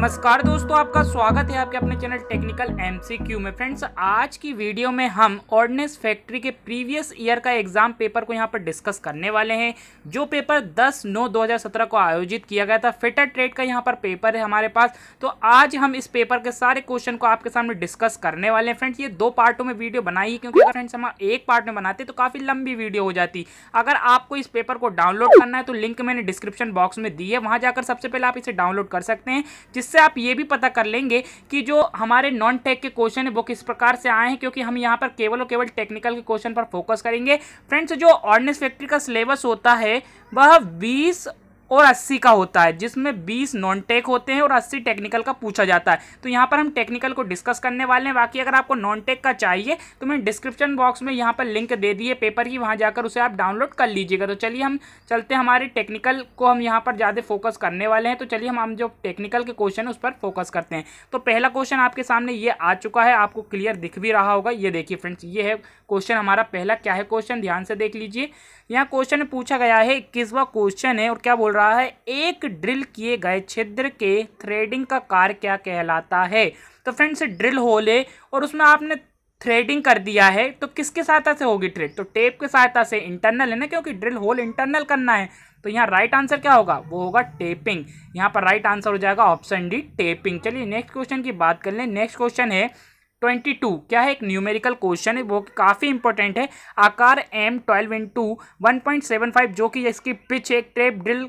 नमस्कार दोस्तों आपका स्वागत है आपके अपने चैनल टेक्निकल एमसीक्यू में फ्रेंड्स आज की वीडियो में हम ऑर्डनेस फैक्ट्री के प्रीवियस ईयर का एग्जाम पेपर को यहां पर डिस्कस करने वाले हैं जो पेपर 10 नौ 2017 को आयोजित किया गया था फिटर ट्रेड का यहां पर पेपर है हमारे पास तो आज हम इस पेपर के सारे क्वेश्चन को आपके सामने डिस्कस करने वाले हैं फ्रेंड्स ये दो पार्टों में वीडियो बनाई क्योंकि फ्रेंड्स हम एक पार्ट में बनाते तो काफ़ी लंबी वीडियो हो जाती अगर आपको इस पेपर को डाउनलोड करना है तो लिंक मैंने डिस्क्रिप्शन बॉक्स में दी है वहाँ जाकर सबसे पहले आप इसे डाउनलोड कर सकते हैं जिस इससे आप ये भी पता कर लेंगे कि जो हमारे नॉन टेक के क्वेश्चन है वो किस प्रकार से आए हैं क्योंकि हम यहाँ पर केवल और केवल टेक्निकल के क्वेश्चन पर फोकस करेंगे फ्रेंड्स जो ऑर्डनेस फैक्ट्री का सिलेबस होता है वह बीस और 80 का होता है जिसमें 20 नॉन टेक होते हैं और 80 टेक्निकल का पूछा जाता है तो यहाँ पर हम टेक्निकल को डिस्कस करने वाले हैं बाकी अगर आपको नॉन टेक का चाहिए तो मैंने डिस्क्रिप्शन बॉक्स में यहाँ पर लिंक दे दिए पेपर की वहाँ जाकर उसे आप डाउनलोड कर लीजिएगा तो चलिए हम चलते हैं हमारे टेक्निकल को हम यहाँ पर ज़्यादा फोकस करने वाले हैं तो चलिए हम हम जो टेक्निकल के क्वेश्चन है उस पर फोकस करते हैं तो पहला क्वेश्चन आपके सामने ये आ चुका है आपको क्लियर दिख भी रहा होगा ये देखिए फ्रेंड्स ये है क्वेश्चन हमारा पहला क्या है क्वेश्चन ध्यान से देख लीजिए यहाँ क्वेश्चन पूछा गया है इक्कीसवा क्वेश्चन है और क्या बोल रहा है एक ड्रिल किए गए छिद्र के थ्रेडिंग का कार्य क्या कहलाता है तो फ्रेंड्स ड्रिल होल है और उसमें आपने थ्रेडिंग कर दिया है तो किसके सहायता से होगी ट्रेड तो टेप के सहायता से इंटरनल है ना क्योंकि ड्रिल होल इंटरनल करना है तो यहाँ राइट आंसर क्या होगा वो होगा टेपिंग यहाँ पर राइट आंसर हो जाएगा ऑप्शन डी टेपिंग चलिए नेक्स्ट क्वेश्चन की बात कर लें नेक्स्ट क्वेश्चन है ट्वेंटी टू क्या है एक न्यूमेरिकल क्वेश्चन है वो काफ़ी इंपॉर्टेंट है आकार M twelve into one point seven five जो कि इसकी पिच एक टेप ड्रिल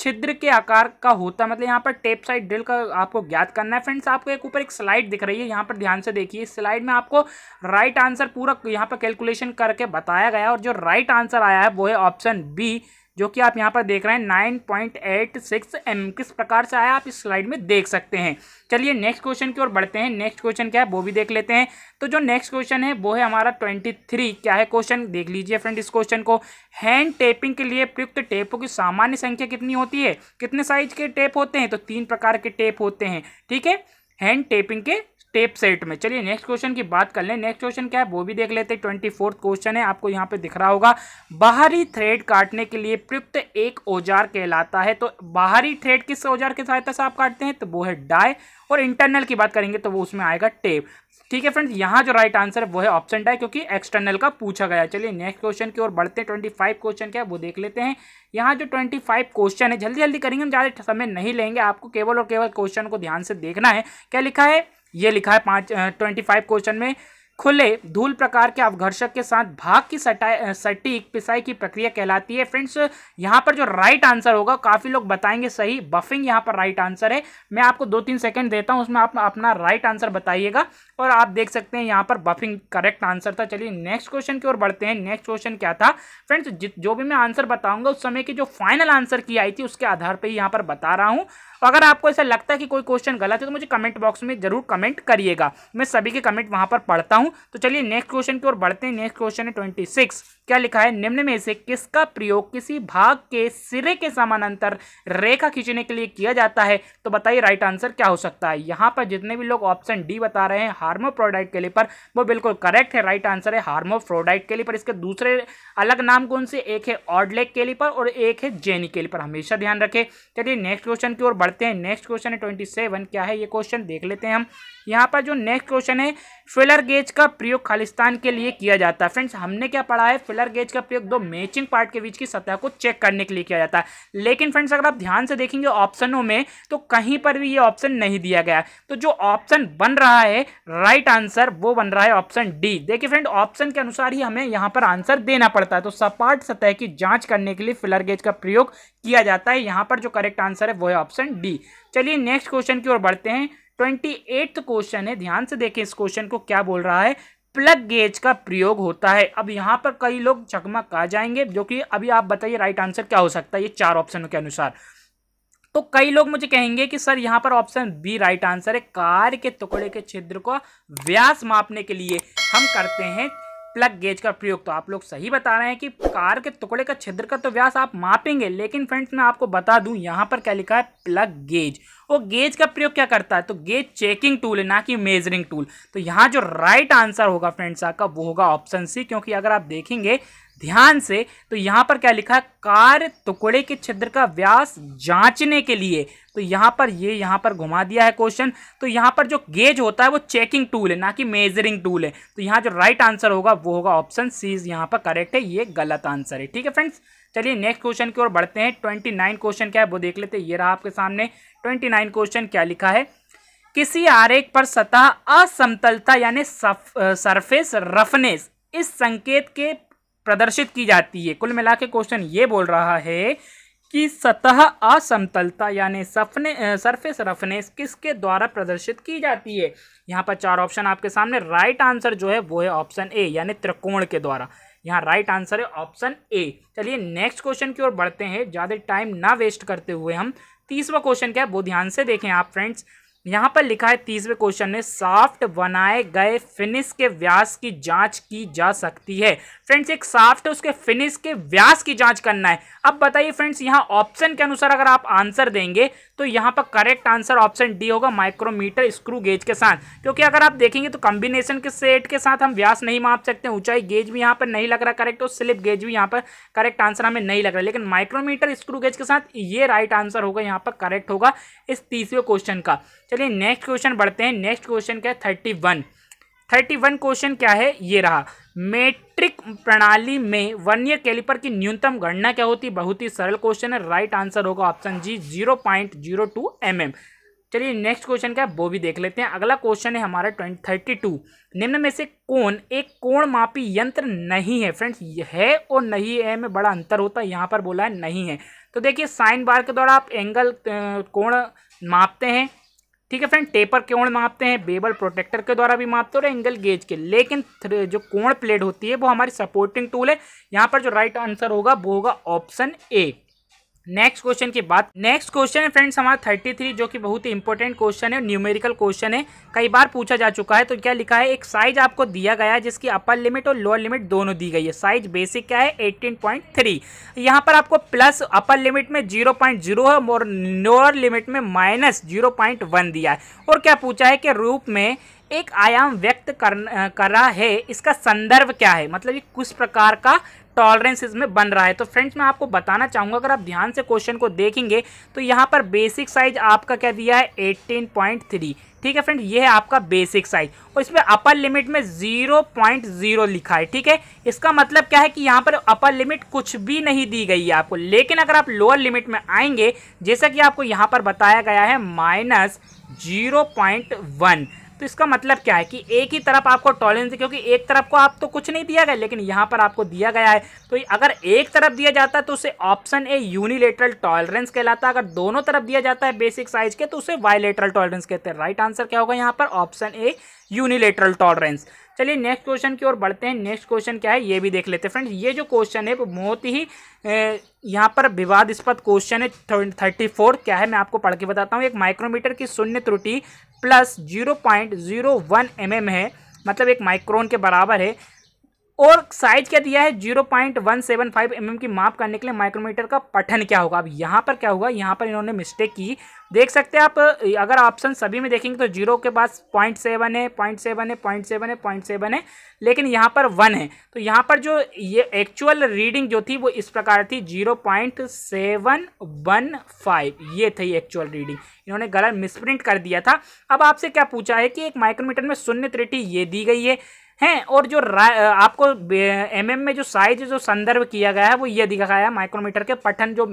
छिद्र के आकार का होता है मतलब यहाँ पर टेप साइड ड्रिल का आपको ज्ञात करना है फ्रेंड्स आपको एक ऊपर एक स्लाइड दिख रही है यहाँ पर ध्यान से देखिए इस स्लाइड में आपको राइट आंसर पूरा यहाँ पर कैलकुलेशन करके बताया गया और जो राइट आंसर आया है वो है ऑप्शन बी जो कि आप यहाँ पर देख रहे हैं nine point eight six M किस प्रकार से आया आप इस स्लाइड में देख सकते हैं चलिए नेक्स्ट क्वेश्चन की ओर बढ़ते हैं नेक्स्ट क्वेश्चन क्या है वो भी देख लेते हैं तो जो नेक्स्ट क्वेश्चन है वो है हमारा ट्वेंटी थ्री क्या है क्वेश्चन देख लीजिए फ्रेंड इस क्वेश्चन को हैंड टेपिंग के लिए प्रयुक्त टेपों की सामान्य संख्या कितनी होती है कितने साइज के टेप होते हैं तो तीन प्रकार के टेप होते हैं ठीक है हैंड टेपिंग के स्टेप सेट में चलिए नेक्स्ट क्वेश्चन की बात कर लें नेक्स्ट क्वेश्चन क्या है वो भी देख लेते हैं ट्वेंटी फोर्थ क्वेश्चन है आपको यहाँ पे दिख रहा होगा बाहरी थ्रेड काटने के लिए प्रयुक्त एक औजार कहलाता है तो बाहरी थ्रेड किस औजार की सहायता से आप काटते हैं तो वो है डाय और इंटरनल की बात करेंगे तो वो उसमें आएगा टेप ठीक है फ्रेंड्स यहाँ जो राइट आंसर है वो है ऑप्शन डाय क्योंकि एक्सटर्नल का पूछा गया चलिए नेक्स्ट क्वेश्चन की ओर बढ़ते हैं ट्वेंटी फाइव क्वेश्चन क्या है वो देख लेते हैं यहाँ जो ट्वेंटी फाइव क्वेश्चन है जल्दी जल्दी करेंगे हम ज़्यादा समय नहीं लेंगे आपको केवल और केवल क्वेश्चन को ध्यान से देखना है क्या लिखा है ये लिखा है पाँच ट्वेंटी फाइव क्वेश्चन में खुले धूल प्रकार के अवघर्षक के साथ भाग की सटीक पिसाई की प्रक्रिया कहलाती है फ्रेंड्स यहाँ पर जो राइट आंसर होगा काफ़ी लोग बताएंगे सही बफिंग यहाँ पर राइट आंसर है मैं आपको दो तीन सेकंड देता हूँ उसमें आप अपना राइट आंसर बताइएगा और आप देख सकते हैं यहाँ पर बफिंग करेक्ट आंसर था चलिए नेक्स्ट क्वेश्चन की ओर बढ़ते हैं नेक्स्ट क्वेश्चन क्या था फ्रेंड्स जो भी मैं आंसर बताऊंगा उस समय की जो फाइनल आंसर की आई थी उसके आधार पर यहाँ पर बता रहा हूँ अगर आपको ऐसा लगता है कि कोई क्वेश्चन गलत है तो मुझे कमेंट बॉक्स में जरूर कमेंट करिएगा मैं सभी के कमेंट वहाँ पर पढ़ता हूँ हूँ तो चलिए नेक्स्ट क्वेश्चन की ओर बढ़ते हैं नेक्स्ट क्वेश्चन है ट्वेंटी सिक्स क्या लिखा है निम्न में से किसका प्रयोग किसी भाग के सिरे के समानांतर रेखा खींचने के लिए किया जाता है तो बताइए राइट आंसर क्या हो सकता है यहाँ पर जितने भी लोग ऑप्शन डी बता रहे हैं हार्मोप्रोडाइट के लिए पर वो बिल्कुल करेक्ट है राइट आंसर है हार्मोफ्रोडाइट के लिए पर इसके दूसरे अलग नाम कौन से एक है ऑडलेक के लिए पर और एक है जेनी के लिए पर हमेशा ध्यान रखें चलिए नेक्स्ट क्वेश्चन की ओर बढ़ते हैं नेक्स्ट क्वेश्चन है ट्वेंटी क्या है ये क्वेश्चन देख लेते हैं हम यहाँ पर जो नेक्स्ट क्वेश्चन है फिलर गेज का प्रयोग खालिस्तान के लिए किया जाता है फ्रेंड्स हमने क्या पढ़ा है फिलर गेज का प्रयोग दो मैचिंग पार्ट के बीच की सतह को चेक करने के लिए किया जाता है लेकिन फ्रेंड्स अगर आप ध्यान से देखेंगे ऑप्शनों में तो कहीं पर भी ये ऑप्शन नहीं दिया गया तो जो ऑप्शन बन रहा है राइट आंसर वो बन रहा है ऑप्शन डी देखिए फ्रेंड ऑप्शन के अनुसार ही हमें यहाँ पर आंसर देना पड़ता है तो सपाट सतह की जाँच करने के लिए फिलर गेज का प्रयोग किया जाता है यहाँ पर जो करेक्ट आंसर है वो है ऑप्शन डी चलिए नेक्स्ट क्वेश्चन की ओर बढ़ते हैं ट्वेंटी एट्थ क्वेश्चन है ध्यान से देखें इस क्वेश्चन को क्या बोल रहा है प्लग गेज का प्रयोग होता है अब यहाँ पर कई लोग चकमक आ जाएंगे जो कि अभी आप बताइए राइट आंसर क्या हो सकता है ये चार ऑप्शनों के अनुसार तो कई लोग मुझे कहेंगे कि सर यहाँ पर ऑप्शन बी राइट आंसर है कार के टुकड़े के छिद्र को व्यास मापने के लिए हम करते हैं प्लग गेज का प्रयोग तो आप लोग सही बता रहे हैं कि कार के टुकड़े का छिद्र का तो व्यास आप मापेंगे लेकिन फ्रेंड्स मैं आपको बता दूं यहाँ पर क्या लिखा है प्लग गेज वो गेज का प्रयोग क्या करता है तो गेज चेकिंग टूल है ना कि मेजरिंग टूल तो यहाँ जो राइट आंसर होगा फ्रेंड्स आपका वो होगा ऑप्शन सी क्योंकि अगर आप देखेंगे ध्यान से तो यहाँ पर क्या लिखा है कार टुकड़े के छिद्र का व्यास जांचने के लिए तो यहाँ पर ये यह यहाँ पर घुमा दिया है क्वेश्चन तो यहाँ पर जो गेज होता है वो चेकिंग टूल है ना कि मेजरिंग टूल है तो यहाँ जो राइट आंसर होगा वो होगा ऑप्शन सी यहाँ पर करेक्ट है ये गलत आंसर है ठीक है फ्रेंड्स चलिए नेक्स्ट क्वेश्चन की ओर बढ़ते हैं ट्वेंटी नाइन क्वेश्चन क्या है वो देख लेते हैं ये रहा आपके सामने ट्वेंटी नाइन क्वेश्चन क्या लिखा है किसी आरेख पर सतह असमतलता यानी सरफेस रफनेस इस संकेत के प्रदर्शित की जाती है कुल मिला के क्वेश्चन ये बोल रहा है कि सतह असमतलता यानी सफने सरफेस रफनेस किसके द्वारा प्रदर्शित की जाती है यहाँ पर चार ऑप्शन आपके सामने राइट आंसर जो है वो है ऑप्शन ए यानी त्रिकोण के द्वारा यहाँ राइट आंसर है ऑप्शन ए चलिए नेक्स्ट क्वेश्चन की ओर बढ़ते हैं ज़्यादा टाइम ना वेस्ट करते हुए हम तीसवा क्वेश्चन क्या है वो ध्यान से देखें आप फ्रेंड्स यहाँ पर लिखा है तीसवें क्वेश्चन में साफ्ट बनाए गए फिनिश के व्यास की जांच की जा सकती है फ्रेंड्स एक साफ्ट उसके फिनिश के व्यास की जांच करना है अब बताइए फ्रेंड्स यहाँ ऑप्शन के अनुसार अगर आप आंसर देंगे तो यहाँ पर करेक्ट आंसर ऑप्शन डी होगा माइक्रोमीटर स्क्रू गेज के साथ क्योंकि अगर आप देखेंगे तो कम्बिनेशन के सेट के साथ हम व्यास नहीं माप सकते ऊंचाई गेज भी यहाँ पर नहीं लग रहा करेक्ट और स्लिप गेज भी यहाँ पर करेक्ट आंसर हमें नहीं लग रहा लेकिन माइक्रोमीटर स्क्रू गेज के साथ ये राइट आंसर होगा यहाँ पर करेक्ट होगा इस तीसरे क्वेश्चन का चलिए नेक्स्ट क्वेश्चन बढ़ते हैं नेक्स्ट क्वेश्चन क्या है thirty one thirty one question क्या है ये रहा मेट्रिक प्रणाली में वर्नियर कैलिपर की न्यूनतम गणना क्या होती बहुत ही सरल क्वेश्चन है राइट आंसर होगा ऑप्शन जी zero point zero two M M चलिए नेक्स्ट क्वेश्चन क्या है वो भी देख लेते हैं अगला क्वेश्चन है हमारा ट्वेंटी थर्टी टू निम्न में से कौन एक कोण मापी यंत्र नहीं है फ्रेंड्स है और नहीं है में बड़ा अंतर होता है यहाँ पर बोला है नहीं है तो देखिए साइन बार के द्वारा आप एंगल कोण मापते हैं ठीक है फ्रेंड टेपर कोण मापते हैं बेबल प्रोटेक्टर के द्वारा भी मापते हैं और एंगल गेज के लेकिन जो कोण प्लेट होती है वो हमारी सपोर्टिंग टूल है यहाँ पर जो राइट आंसर होगा वो होगा ऑप्शन ए नेक्स्ट क्वेश्चन की बात नेक्स्ट क्वेश्चन है फ्रेंड्स हमारा थर्टी थ्री जो कि बहुत ही इंपॉर्टेंट क्वेश्चन है न्यूमेरिकल क्वेश्चन है कई बार पूछा जा चुका है तो क्या लिखा है एक साइज आपको दिया गया है जिसकी अपर लिमिट और लोअर लिमिट दोनों दी गई है साइज बेसिक क्या है एटीन पॉइंट थ्री यहाँ पर आपको प्लस अपर लिमिट में जीरो पॉइंट जीरो है और लोअर लिमिट में माइनस जीरो पॉइंट वन दिया है और क्या पूछा है कि रूप में एक आयाम व्यक्त कर कर रहा है इसका संदर्भ क्या है मतलब ये किस प्रकार का टॉलरेंस इसमें बन रहा है तो फ्रेंड्स मैं आपको बताना चाहूंगा अगर आप ध्यान से क्वेश्चन को देखेंगे तो यहाँ पर बेसिक साइज आपका क्या दिया है एट्टीन पॉइंट थ्री ठीक है फ्रेंड ये है आपका बेसिक साइज और इसमें अपर लिमिट में जीरो पॉइंट जीरो लिखा है ठीक है इसका मतलब क्या है कि यहाँ पर अपर लिमिट कुछ भी नहीं दी गई है आपको लेकिन अगर आप लोअर लिमिट में आएंगे जैसा कि आपको यहाँ पर बताया गया है माइनस जीरो पॉइंट वन तो इसका मतलब क्या है कि एक ही तरफ आपको टॉलरेंस क्योंकि एक तरफ को आप तो कुछ नहीं दिया गया लेकिन यहाँ पर आपको दिया गया है तो अगर एक तरफ दिया जाता है तो उसे ऑप्शन ए यूनिलेटरल टॉलरेंस कहलाता है अगर दोनों तरफ दिया जाता है बेसिक साइज के तो उसे वायलेटरल टॉलरेंस कहते हैं राइट आंसर क्या होगा यहाँ पर ऑप्शन ए यूनिलेटरल टॉलरेंस चलिए नेक्स्ट क्वेश्चन की ओर बढ़ते हैं नेक्स्ट क्वेश्चन क्या है ये भी देख लेते हैं फ्रेंड्स ये जो क्वेश्चन है वो बहुत ही यहाँ पर विवादस्पद क्वेश्चन है थर्टी फोर क्या है मैं आपको पढ़ के बताता हूँ एक माइक्रोमीटर की शून्य त्रुटि plus zero point zero one M है मतलब एक माइक्रोन के बराबर है और साइज क्या दिया है zero point one seven five M की माप करने के लिए माइक्रोमीटर का पठन क्या होगा अब यहाँ पर क्या होगा यहाँ पर इन्होंने मिस्टेक की देख सकते हैं आप अगर ऑप्शन सभी में देखेंगे तो जीरो के पास पॉइंट सेवन है पॉइंट सेवन है पॉइंट सेवन है पॉइंट सेवन है लेकिन यहाँ पर वन है तो यहाँ पर जो ये एक्चुअल रीडिंग जो थी वो इस प्रकार थी zero point seven one five ये थी एक्चुअल रीडिंग इन्होंने गलत मिसप्रिंट कर दिया था अब आपसे क्या पूछा है कि एक माइक्रोमीटर में शून्य त्रिटी ये दी गई है हैं और जो आपको एम एम में जो साइज जो संदर्भ किया गया है वो ये दिखाया है माइक्रोमीटर के पठन जो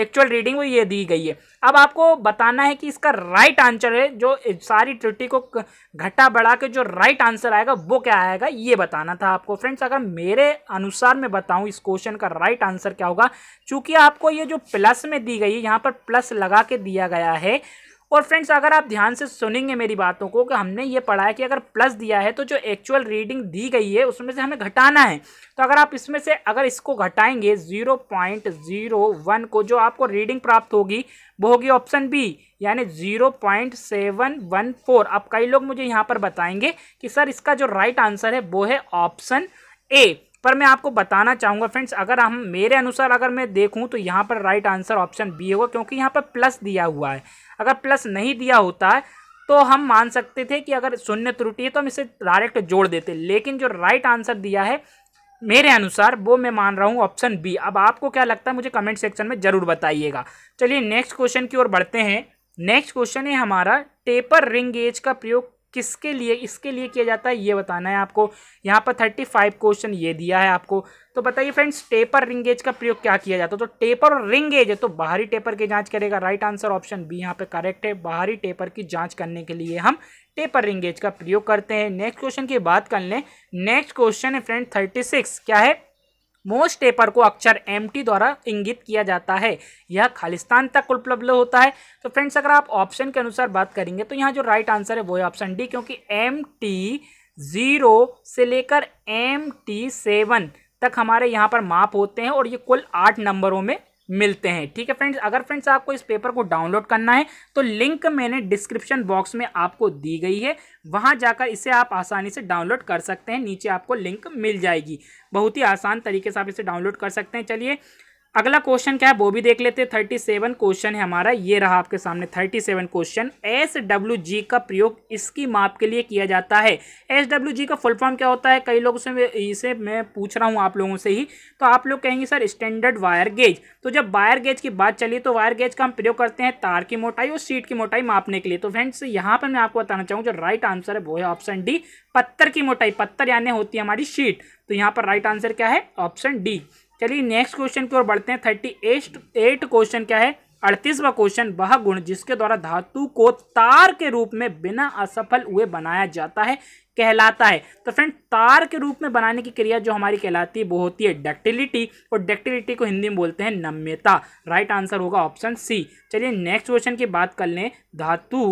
एक्चुअल रीडिंग वो ये दी गई है अब आपको बताना है कि इसका राइट आंसर है जो सारी त्रुटि को घटा बढ़ा के जो राइट आंसर आएगा वो क्या आएगा ये बताना था आपको फ्रेंड्स अगर मेरे अनुसार मैं बताऊँ इस क्वेश्चन का राइट आंसर क्या होगा चूँकि आपको ये जो प्लस में दी गई है यहाँ पर प्लस लगा के दिया गया है और फ्रेंड्स अगर आप ध्यान से सुनेंगे मेरी बातों को कि हमने ये पढ़ा है कि अगर प्लस दिया है तो जो एक्चुअल रीडिंग दी गई है उसमें से हमें घटाना है तो अगर आप इसमें से अगर इसको घटाएंगे ज़ीरो पॉइंट ज़ीरो वन को जो आपको रीडिंग प्राप्त होगी वो होगी ऑप्शन बी यानी zero point seven one four अब कई लोग मुझे यहाँ पर बताएंगे कि सर इसका जो राइट आंसर है वो है ऑप्शन ए पर मैं आपको बताना चाहूँगा फ्रेंड्स अगर हम मेरे अनुसार अगर मैं देखूँ तो यहाँ पर राइट आंसर ऑप्शन बी होगा क्योंकि यहाँ पर प्लस दिया हुआ है अगर प्लस नहीं दिया होता है तो हम मान सकते थे कि अगर शून्य त्रुटि है तो हम इसे डायरेक्ट जोड़ देते लेकिन जो राइट आंसर दिया है मेरे अनुसार वो मैं मान रहा हूँ ऑप्शन बी अब आपको क्या लगता है मुझे कमेंट सेक्शन में ज़रूर बताइएगा चलिए नेक्स्ट क्वेश्चन की ओर बढ़ते हैं नेक्स्ट क्वेश्चन है हमारा टेपर रिंग गेज का प्रयोग किसके लिए इसके लिए किया जाता है ये बताना है आपको यहाँ पर थर्टी फाइव क्वेश्चन ये दिया है आपको तो बताइए फ्रेंड्स टेपर रिंगेज का प्रयोग क्या किया जाता है तो टेपर और रिंगेज है तो बाहरी टेपर की जांच करेगा राइट आंसर ऑप्शन बी यहाँ पे करेक्ट है बाहरी टेपर की जांच करने के लिए हम टेपर रिंगेज का प्रयोग करते हैं नेक्स्ट क्वेश्चन की बात कर लें नेक्स्ट क्वेश्चन है फ्रेंड थर्टी सिक्स क्या है मोस्ट टेपर को अक्षर एम द्वारा इंगित किया जाता है यह खालिस्तान तक उपलब्ध होता है तो फ्रेंड्स अगर आप ऑप्शन के अनुसार बात करेंगे तो यहाँ जो राइट आंसर है वो है ऑप्शन डी क्योंकि एम टी ज़ीरो से लेकर एम टी सेवन तक हमारे यहाँ पर माप होते हैं और ये कुल आठ नंबरों में मिलते हैं ठीक है फ्रेंड्स अगर फ्रेंड्स आपको इस पेपर को डाउनलोड करना है तो लिंक मैंने डिस्क्रिप्शन बॉक्स में आपको दी गई है वहां जाकर इसे आप आसानी से डाउनलोड कर सकते हैं नीचे आपको लिंक मिल जाएगी बहुत ही आसान तरीके से आप इसे डाउनलोड कर सकते हैं चलिए अगला क्वेश्चन क्या है वो भी देख लेते हैं थर्टी सेवन क्वेश्चन है हमारा ये रहा आपके सामने thirty seven question S W G का प्रयोग इसकी माप के लिए किया जाता है एस डब्ल्यू जी का फुल फॉर्म क्या होता है कई लोगों से इसे मैं पूछ रहा हूँ आप लोगों से ही तो आप लोग कहेंगे सर स्टैंडर्ड वायर गेज तो जब वायर गेज की बात चलिए तो वायर गेज का हम प्रयोग करते हैं तार की मोटाई और सीट की मोटाई मापने के लिए तो फ्रेंड्स यहाँ पर मैं आपको बताना चाहूँ जो राइट आंसर है वो है ऑप्शन डी पत्थर की मोटाई पत्थर यानी होती है हमारी शीट तो यहाँ पर राइट आंसर क्या है ऑप्शन डी चलिए नेक्स्ट क्वेश्चन की ओर बढ़ते हैं थर्टी एट एट क्वेश्चन क्या है अड़तीसवा क्वेश्चन वह गुण जिसके द्वारा धातु को तार के रूप में बिना असफल हुए बनाया जाता है कहलाता है तो फ्रेंड तार के रूप में बनाने की क्रिया जो हमारी कहलाती है वो होती है डक्टिलिटी और डक्टिलिटी को हिंदी में बोलते हैं नम्यता राइट आंसर होगा ऑप्शन सी चलिए नेक्स्ट क्वेश्चन की बात कर लें धातु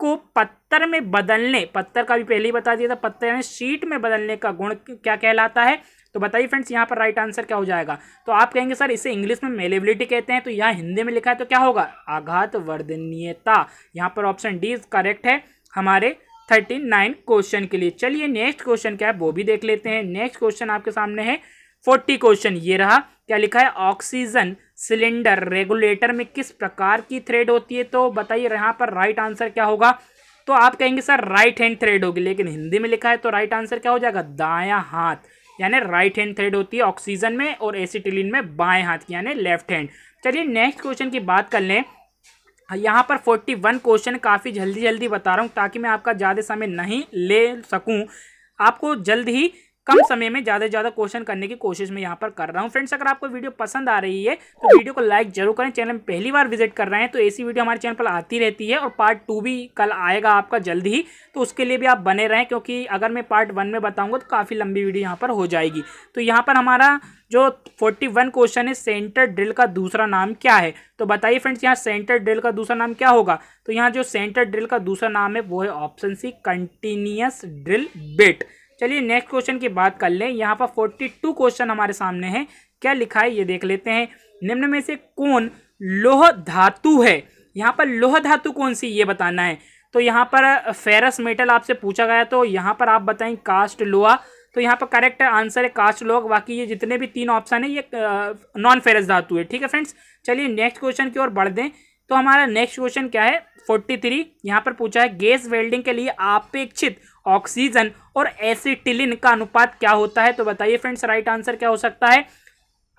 को पत्थर में बदलने पत्थर का भी पहले ही बता दिया था पत्थर में शीट में बदलने का गुण क्या कहलाता है तो बताइए फ्रेंड्स यहाँ पर राइट आंसर क्या हो जाएगा तो आप कहेंगे सर इसे इंग्लिश में मेलेबिलिटी कहते हैं तो यहाँ हिंदी में लिखा है तो क्या होगा आघात वर्धनीयता यहाँ पर ऑप्शन डी करेक्ट है हमारे थर्टी नाइन क्वेश्चन के लिए चलिए नेक्स्ट क्वेश्चन क्या है वो भी देख लेते हैं नेक्स्ट क्वेश्चन आपके सामने है फोर्टी क्वेश्चन ये रहा क्या लिखा है ऑक्सीजन सिलेंडर रेगुलेटर में किस प्रकार की थ्रेड होती है तो बताइए यहाँ पर राइट आंसर क्या होगा तो आप कहेंगे सर राइट हैंड थ्रेड होगी लेकिन हिंदी में लिखा है तो राइट आंसर क्या हो जाएगा दाया हाथ यानी राइट हैंड थ्रेड होती है ऑक्सीजन में और एसिटिलिन में बाएं हाथ की यानी लेफ्ट हैंड चलिए नेक्स्ट क्वेश्चन की बात कर लें यहाँ पर फोर्टी वन क्वेश्चन काफ़ी जल्दी जल्दी बता रहा हूँ ताकि मैं आपका ज़्यादा समय नहीं ले सकूँ आपको जल्द ही कम समय में ज़्यादा से ज़्यादा क्वेश्चन करने की कोशिश मैं यहाँ पर कर रहा हूँ फ्रेंड्स अगर आपको वीडियो पसंद आ रही है तो वीडियो को लाइक जरूर करें चैनल में पहली बार विजिट कर रहे हैं तो ऐसी वीडियो हमारे चैनल पर आती रहती है और पार्ट टू भी कल आएगा आपका जल्द ही तो उसके लिए भी आप बने रहें क्योंकि अगर मैं पार्ट वन में बताऊँगा तो काफ़ी लंबी वीडियो यहाँ पर हो जाएगी तो यहाँ पर हमारा जो फोर्टी वन क्वेश्चन है सेंटर ड्रिल का दूसरा नाम क्या है तो बताइए फ्रेंड्स यहाँ सेंटर ड्रिल का दूसरा नाम क्या होगा तो यहाँ जो सेंटर ड्रिल का दूसरा नाम है वो है option C continuous drill bit चलिए नेक्स्ट क्वेश्चन की बात कर लें यहाँ पर फोर्टी टू क्वेश्चन हमारे सामने हैं क्या लिखा है ये देख लेते हैं निम्न में से कौन लोह धातु है यहाँ पर लोह धातु कौन सी ये बताना है तो यहाँ पर फेरस मेटल आपसे पूछा गया तो यहाँ पर आप बताएं कास्ट लोहा तो यहाँ पर करेक्ट आंसर है कास्ट लोहा बाकी ये जितने भी तीन ऑप्शन है ये नॉन फेरस धातु है ठीक है फ्रेंड्स चलिए नेक्स्ट क्वेश्चन की ओर बढ़ दें तो हमारा नेक्स्ट क्वेश्चन क्या है फोर्टी थ्री यहाँ पर पूछा है गैस वेल्डिंग के लिए अपेक्षित ऑक्सीजन और एसिटिलिन का अनुपात क्या होता है तो बताइए फ्रेंड्स राइट आंसर क्या हो सकता है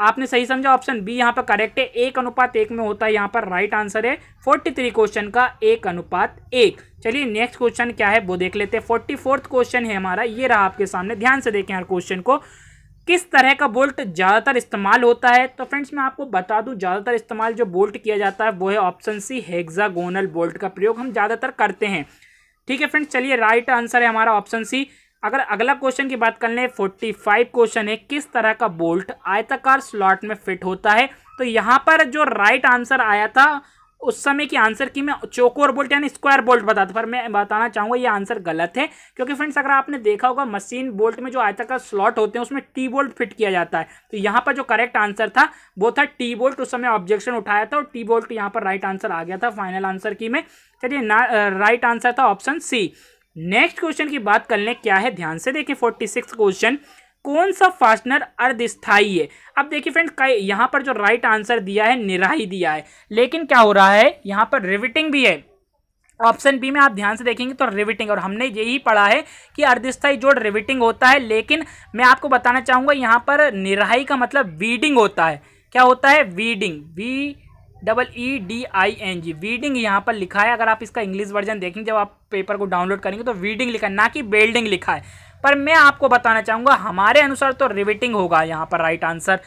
आपने सही समझा ऑप्शन बी यहाँ पर करेक्ट है एक अनुपात एक में होता है यहाँ पर राइट आंसर है फोर्टी थ्री क्वेश्चन का एक अनुपात एक चलिए नेक्स्ट क्वेश्चन क्या है वो देख लेते हैं फोर्टी फोर्थ क्वेश्चन है हमारा ये रहा आपके सामने ध्यान से देखें हर क्वेश्चन को किस तरह का बोल्ट ज़्यादातर इस्तेमाल होता है तो फ्रेंड्स मैं आपको बता दूं ज़्यादातर इस्तेमाल जो बोल्ट किया जाता है वो है ऑप्शन सी हेक्सागोनल बोल्ट का प्रयोग हम ज़्यादातर करते हैं ठीक है फ्रेंड्स चलिए राइट आंसर है हमारा ऑप्शन सी अगर अगला क्वेश्चन की बात कर लें फोर्टी फाइव क्वेश्चन है किस तरह का बोल्ट आयताकार स्लॉट में फिट होता है तो यहाँ पर जो राइट आंसर आया था उस समय की आंसर की मैं चोकोर बोल्ट यानी स्क्वायर बोल्ट बताता पर मैं बताना चाहूंगा ये आंसर गलत है क्योंकि फ्रेंड्स अगर आपने देखा होगा मशीन बोल्ट में जो का स्लॉट होते हैं उसमें टी बोल्ट फिट किया जाता है तो यहाँ पर जो करेक्ट आंसर था वो था टी बोल्ट उस समय ऑब्जेक्शन उठाया था और टी बोल्ट यहाँ पर राइट आंसर आ गया था फाइनल आंसर की में चलिए राइट आंसर था ऑप्शन सी नेक्स्ट क्वेश्चन की बात कर लें क्या है ध्यान से देखिए फोर्टी सिक्स क्वेश्चन कौन सा फास्टनर अर्धस्थाई है अब देखिए फ्रेंड्स कई यहाँ पर जो राइट आंसर दिया है निराही दिया है लेकिन क्या हो रहा है यहाँ पर रिविटिंग भी है ऑप्शन बी में आप ध्यान से देखेंगे तो रिविटिंग और हमने यही पढ़ा है कि अर्धस्थाई जोड़ रिविटिंग होता है लेकिन मैं आपको बताना चाहूँगा यहाँ पर निराही का मतलब वीडिंग होता है क्या होता है वीडिंग वी double E D I N G weeding यहाँ पर लिखा है अगर आप इसका इंग्लिश वर्जन देखेंगे जब आप पेपर को डाउनलोड करेंगे तो वीडिंग लिखा है ना कि बिल्डिंग लिखा है पर मैं आपको बताना चाहूँगा हमारे अनुसार तो रिविटिंग होगा यहाँ पर राइट आंसर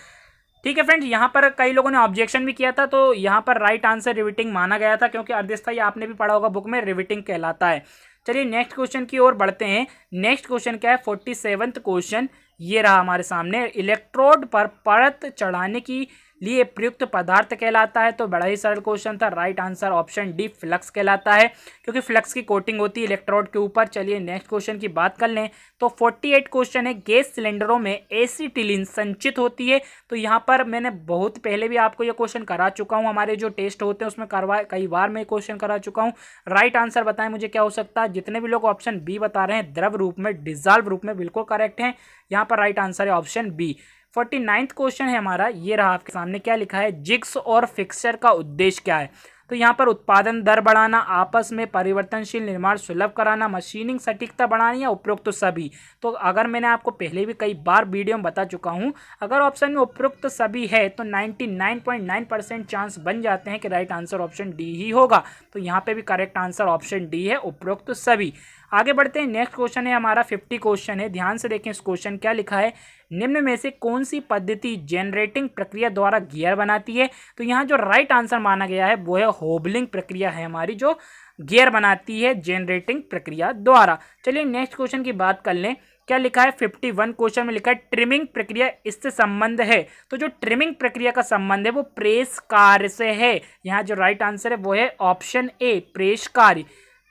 ठीक है फ्रेंड्स यहाँ पर कई लोगों ने ऑब्जेक्शन भी किया था तो यहाँ पर राइट आंसर रिविटिंग माना गया था क्योंकि ये आपने भी पढ़ा होगा बुक में रिविटिंग कहलाता है चलिए नेक्स्ट क्वेश्चन की ओर बढ़ते हैं नेक्स्ट क्वेश्चन क्या है फोर्टी क्वेश्चन ये रहा हमारे सामने इलेक्ट्रोड पर परत चढ़ाने की लिए प्रयुक्त पदार्थ कहलाता है तो बड़ा ही सरल क्वेश्चन था right answer option D flux कहलाता है क्योंकि फ्लक्स की कोटिंग होती है इलेक्ट्रोड के ऊपर चलिए नेक्स्ट क्वेश्चन की बात कर लें तो 48 क्वेश्चन है गैस सिलेंडरों में एसीटिलिन संचित होती है तो यहाँ पर मैंने बहुत पहले भी आपको ये क्वेश्चन करा चुका हूँ हमारे जो टेस्ट होते हैं उसमें करवा कई बार मैं क्वेश्चन करा चुका हूँ राइट आंसर बताएं मुझे क्या हो सकता है जितने भी लोग ऑप्शन बी बता रहे हैं द्रव रूप में डिजॉल्व रूप में बिल्कुल करेक्ट हैं यहाँ पर राइट आंसर है option B forty ninth question है हमारा ये रहा आपके सामने क्या लिखा है जिक्स और फिक्सचर का उद्देश्य क्या है तो यहाँ पर उत्पादन दर बढ़ाना आपस में परिवर्तनशील निर्माण सुलभ कराना मशीनिंग सटीकता बढ़ानी या उपरोक्त तो सभी तो अगर मैंने आपको पहले भी कई बार वीडियो में बता चुका हूँ अगर ऑप्शन में उपरोक्त तो सभी है तो 99.9 परसेंट चांस बन जाते हैं कि राइट आंसर ऑप्शन डी ही होगा तो यहाँ पर भी करेक्ट आंसर ऑप्शन डी है उपरोक्त तो सभी आगे बढ़ते हैं नेक्स्ट क्वेश्चन है हमारा फिफ्टी क्वेश्चन है ध्यान से देखें इस क्वेश्चन क्या लिखा है निम्न में से कौन सी पद्धति जनरेटिंग प्रक्रिया द्वारा गियर बनाती है तो यहाँ जो राइट आंसर माना गया है वो है होबलिंग प्रक्रिया है हमारी जो गियर बनाती है जनरेटिंग प्रक्रिया द्वारा चलिए नेक्स्ट क्वेश्चन की बात कर लें क्या लिखा है फिफ्टी वन क्वेश्चन में लिखा है ट्रिमिंग प्रक्रिया इससे संबंध है तो जो ट्रिमिंग प्रक्रिया का संबंध है वो प्रेस कार्य से है यहाँ जो राइट आंसर है वो है ऑप्शन ए प्रेस कार्य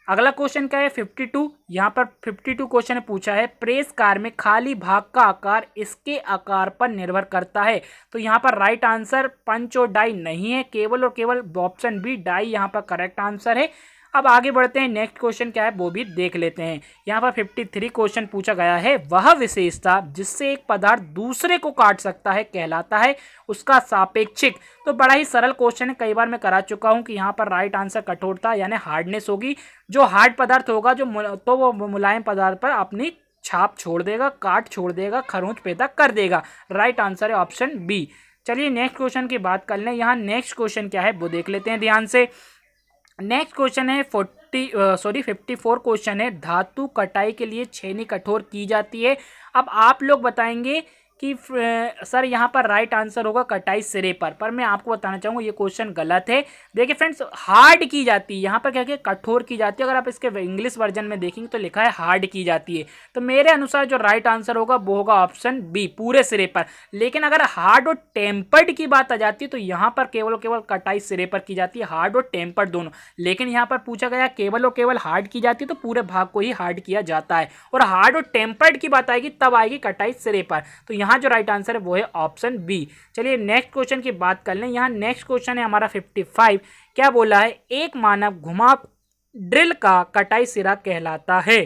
अगला क्वेश्चन क्या है फिफ्टी टू यहाँ पर फिफ्टी टू क्वेश्चन पूछा है प्रेस कार में खाली भाग का आकार इसके आकार पर निर्भर करता है तो यहाँ पर राइट आंसर पंच और डाई नहीं है केवल और केवल ऑप्शन बी डाई यहाँ पर करेक्ट आंसर है अब आगे बढ़ते हैं नेक्स्ट क्वेश्चन क्या है वो भी देख लेते हैं यहाँ पर फिफ्टी थ्री क्वेश्चन पूछा गया है वह विशेषता जिससे एक पदार्थ दूसरे को काट सकता है कहलाता है उसका सापेक्षिक तो बड़ा ही सरल क्वेश्चन है कई बार मैं करा चुका हूँ कि यहाँ पर राइट आंसर कठोरता यानी हार्डनेस होगी जो हार्ड पदार्थ होगा जो तो वो मुलायम पदार्थ पर अपनी छाप छोड़ देगा काट छोड़ देगा खरोंच पैदा कर देगा राइट आंसर है ऑप्शन बी चलिए नेक्स्ट क्वेश्चन की बात कर लें यहाँ नेक्स्ट क्वेश्चन क्या है वो देख लेते हैं ध्यान से नेक्स्ट क्वेश्चन है forty sorry fifty four question है धातु कटाई के लिए छेनी कठोर की जाती है अब आप लोग बताएंगे कि सर यहाँ पर राइट आंसर होगा कटाई सिरे पर पर मैं आपको बताना चाहूँगा ये क्वेश्चन गलत है देखिए फ्रेंड्स हार्ड की जाती है यहाँ पर क्या क्या कठोर की जाती है अगर आप इसके इंग्लिश वर्जन में देखेंगे तो लिखा है हार्ड की जाती है तो मेरे अनुसार जो राइट आंसर होगा वो होगा ऑप्शन बी पूरे सिरे पर लेकिन अगर हार्ड और टेम्पर्ड की बात आ जाती है तो यहाँ पर केवल और केवल कटाई सिरे पर की जाती है हार्ड और टेम्पर्ड दोनों लेकिन यहाँ पर पूछा गया केवल और केवल हार्ड की जाती है तो पूरे भाग को ही हार्ड किया जाता है और हार्ड और टेम्पर्ड की बात आएगी तब आएगी कटाई सिरे पर तो यहाँ यहाँ जो राइट आंसर है वो है ऑप्शन बी चलिए नेक्स्ट क्वेश्चन की बात कर लें यहाँ नेक्स्ट क्वेश्चन है हमारा फिफ्टी फाइव क्या बोला है एक मानव घुमा ड्रिल का कटाई सिरा कहलाता है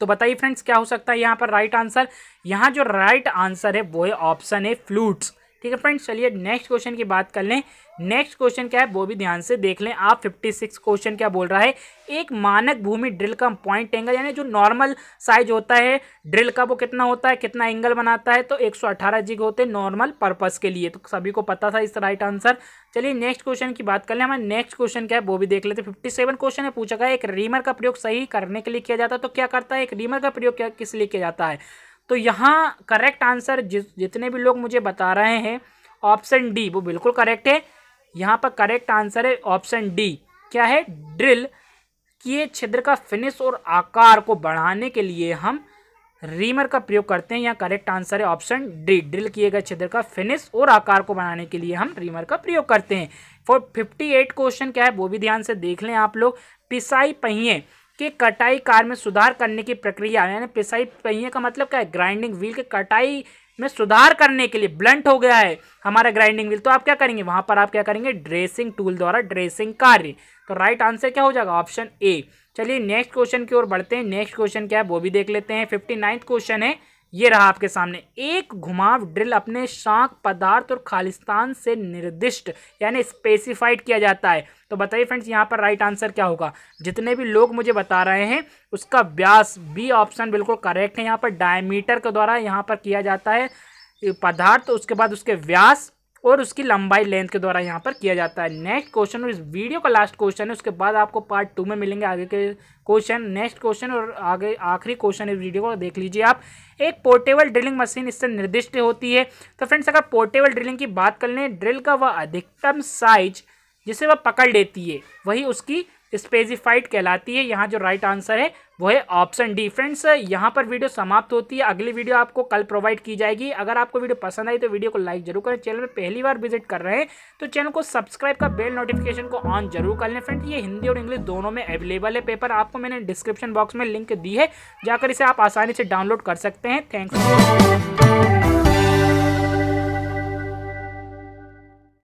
तो बताइए फ्रेंड्स क्या हो सकता है यहाँ पर राइट आंसर यहाँ जो राइट आंसर है वो है ऑप्शन है फ्लूट्स ठीक है फ्रेंड्स चलिए नेक्स्ट क्वेश्चन की बात कर लें नेक्स्ट क्वेश्चन क्या है वो भी ध्यान से देख लें आप 56 क्वेश्चन क्या बोल रहा है एक मानक भूमि ड्रिल का पॉइंट एंगल यानी जो नॉर्मल साइज होता है ड्रिल का वो कितना होता है कितना एंगल बनाता है तो 118 जीग होते हैं नॉर्मल पर्पस के लिए तो सभी को पता था इस राइट आंसर चलिए नेक्स्ट क्वेश्चन की बात कर लें हमारे नेक्स्ट क्वेश्चन क्या है वो भी देख लेते फिफ्टी फिफ्टी क्वेश्चन है पूछा गया एक रीमर का प्रयोग सही करने के लिए किया जाता है तो क्या करता है एक रीमर का प्रयोग किस लिए किया जाता है तो यहाँ करेक्ट आंसर जितने भी लोग मुझे बता रहे हैं ऑप्शन डी वो बिल्कुल करेक्ट है यहाँ पर करेक्ट आंसर है ऑप्शन डी क्या है ड्रिल किए छिद्र का फिनिश और आकार को बढ़ाने के लिए हम रीमर का प्रयोग करते हैं यहाँ करेक्ट आंसर है ऑप्शन डी ड्रिल किए गए छिद्र का फिनिश और आकार को बनाने के लिए हम रीमर का प्रयोग करते हैं फॉर फिफ्टी एट क्वेश्चन क्या है वो भी ध्यान से देख लें आप लोग पिसाई पहिए के कटाई कार में सुधार करने की प्रक्रिया यानी पिसाई पहिए का मतलब क्या है ग्राइंडिंग व्हील के कटाई में सुधार करने के लिए ब्लंट हो गया है हमारा ग्राइंडिंग व्हील तो आप क्या करेंगे वहाँ पर आप क्या करेंगे ड्रेसिंग टूल द्वारा ड्रेसिंग कार्य तो राइट आंसर क्या हो जाएगा ऑप्शन ए चलिए नेक्स्ट क्वेश्चन की ओर बढ़ते हैं नेक्स्ट क्वेश्चन क्या है वो भी देख लेते हैं फिफ्टी क्वेश्चन है ये रहा आपके सामने एक घुमाव ड्रिल अपने शाख पदार्थ और खालिस्तान से निर्दिष्ट यानी स्पेसिफाइड किया जाता है तो बताइए फ्रेंड्स यहाँ पर राइट आंसर क्या होगा जितने भी लोग मुझे बता रहे हैं उसका व्यास बी ऑप्शन बिल्कुल करेक्ट है यहाँ पर डायमीटर के द्वारा यहाँ पर किया जाता है पदार्थ उसके बाद उसके व्यास और उसकी लंबाई लेंथ के द्वारा यहाँ पर किया जाता है नेक्स्ट क्वेश्चन और इस वीडियो का लास्ट क्वेश्चन है उसके बाद आपको पार्ट टू में मिलेंगे आगे के क्वेश्चन नेक्स्ट क्वेश्चन और आगे आखिरी क्वेश्चन इस वीडियो को देख लीजिए आप एक पोर्टेबल ड्रिलिंग मशीन इससे निर्दिष्ट होती है तो फ्रेंड्स अगर पोर्टेबल ड्रिलिंग की बात कर लें ड्रिल का वह अधिकतम साइज जिसे वह पकड़ लेती है वही उसकी स्पेसिफाइड कहलाती है यहाँ जो राइट आंसर है वो है ऑप्शन डी फ्रेंड्स यहाँ पर वीडियो समाप्त होती है अगली वीडियो आपको कल प्रोवाइड की जाएगी अगर आपको वीडियो पसंद आई तो वीडियो को लाइक जरूर करें चैनल पर पहली बार विजिट कर रहे हैं तो चैनल को सब्सक्राइब का बेल नोटिफिकेशन को ऑन जरूर कर लें फ्रेंड ये हिंदी और इंग्लिश दोनों में अवेलेबल है पेपर आपको मैंने डिस्क्रिप्शन बॉक्स में लिंक दी है जाकर इसे आप आसानी से डाउनलोड कर सकते हैं थैंक्स